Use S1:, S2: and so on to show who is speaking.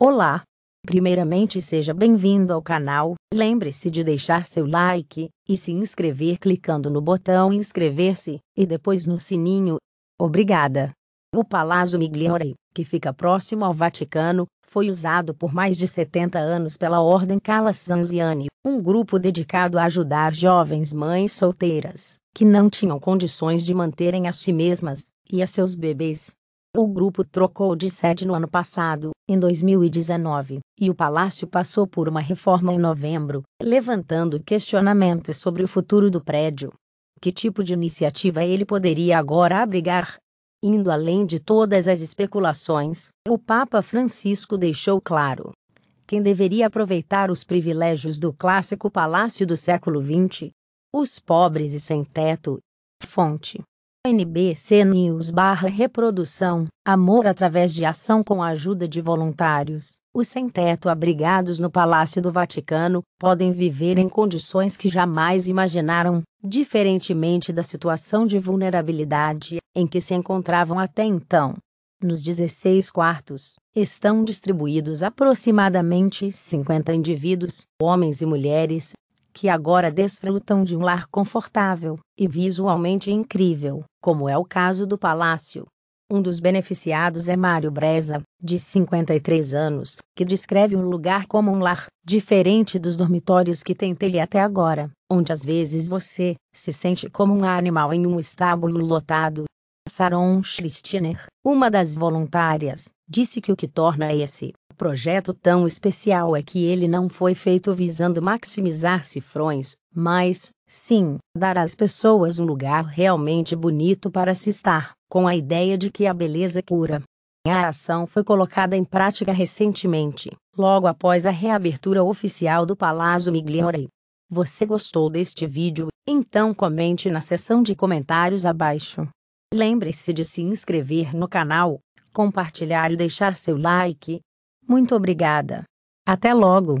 S1: Olá! Primeiramente seja bem-vindo ao canal, lembre-se de deixar seu like, e se inscrever clicando no botão inscrever-se, e depois no sininho. Obrigada! O Palazzo Migliore, que fica próximo ao Vaticano, foi usado por mais de 70 anos pela Ordem Calasanziani, um grupo dedicado a ajudar jovens mães solteiras, que não tinham condições de manterem a si mesmas, e a seus bebês. O grupo trocou de sede no ano passado, em 2019, e o palácio passou por uma reforma em novembro, levantando questionamentos sobre o futuro do prédio. Que tipo de iniciativa ele poderia agora abrigar? Indo além de todas as especulações, o Papa Francisco deixou claro quem deveria aproveitar os privilégios do clássico palácio do século XX? Os pobres e sem teto. Fonte: NBC News barra Reprodução, Amor através de ação com a ajuda de voluntários. Os sem-teto abrigados no Palácio do Vaticano podem viver em condições que jamais imaginaram, diferentemente da situação de vulnerabilidade em que se encontravam até então. Nos 16 quartos, estão distribuídos aproximadamente 50 indivíduos, homens e mulheres, que agora desfrutam de um lar confortável e visualmente incrível, como é o caso do palácio. Um dos beneficiados é Mário Breza, de 53 anos, que descreve o lugar como um lar, diferente dos dormitórios que tentei até agora, onde às vezes você se sente como um animal em um estábulo lotado. Saron Schlistiner, uma das voluntárias, disse que o que torna esse projeto tão especial é que ele não foi feito visando maximizar cifrões, mas, sim, dar às pessoas um lugar realmente bonito para se estar, com a ideia de que a beleza cura. A ação foi colocada em prática recentemente, logo após a reabertura oficial do Palazzo Migliore. Você gostou deste vídeo? Então comente na seção de comentários abaixo. Lembre-se de se inscrever no canal compartilhar e deixar seu like. Muito obrigada. Até logo!